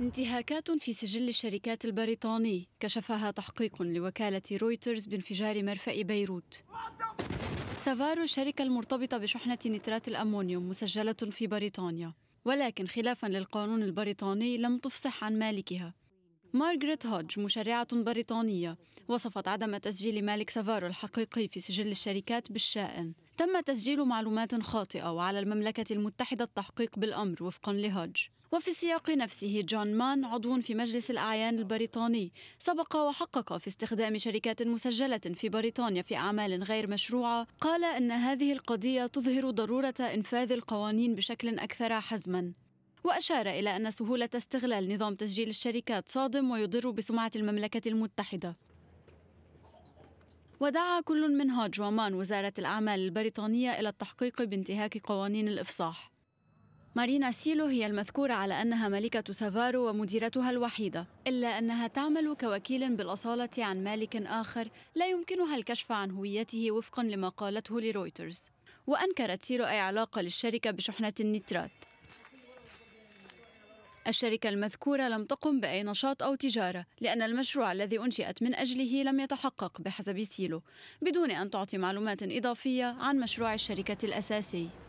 انتهاكات في سجل الشركات البريطاني كشفها تحقيق لوكالة رويترز بانفجار مرفأ بيروت سافارو الشركة المرتبطة بشحنة نترات الأمونيوم مسجلة في بريطانيا ولكن خلافا للقانون البريطاني لم تفصح عن مالكها مارغريت هودج مشرعة بريطانية وصفت عدم تسجيل مالك سافارو الحقيقي في سجل الشركات بالشائن تم تسجيل معلومات خاطئة وعلى المملكة المتحدة التحقيق بالأمر وفقا لهج وفي السياق نفسه جون مان عضو في مجلس الأعيان البريطاني سبق وحقق في استخدام شركات مسجلة في بريطانيا في أعمال غير مشروعة قال أن هذه القضية تظهر ضرورة إنفاذ القوانين بشكل أكثر حزما وأشار إلى أن سهولة استغلال نظام تسجيل الشركات صادم ويضر بسمعة المملكة المتحدة ودعا كل من ومان وزارة الأعمال البريطانية إلى التحقيق بانتهاك قوانين الإفصاح مارينا سيلو هي المذكورة على أنها ملكة سافارو ومديرتها الوحيدة إلا أنها تعمل كوكيل بالأصالة عن مالك آخر لا يمكنها الكشف عن هويته وفقا لما قالته لرويترز وأنكرت سيلو أي علاقة للشركة بشحنة النترات الشركة المذكورة لم تقم بأي نشاط أو تجارة لأن المشروع الذي أنشئت من أجله لم يتحقق بحسب سيلو بدون أن تعطي معلومات إضافية عن مشروع الشركة الأساسي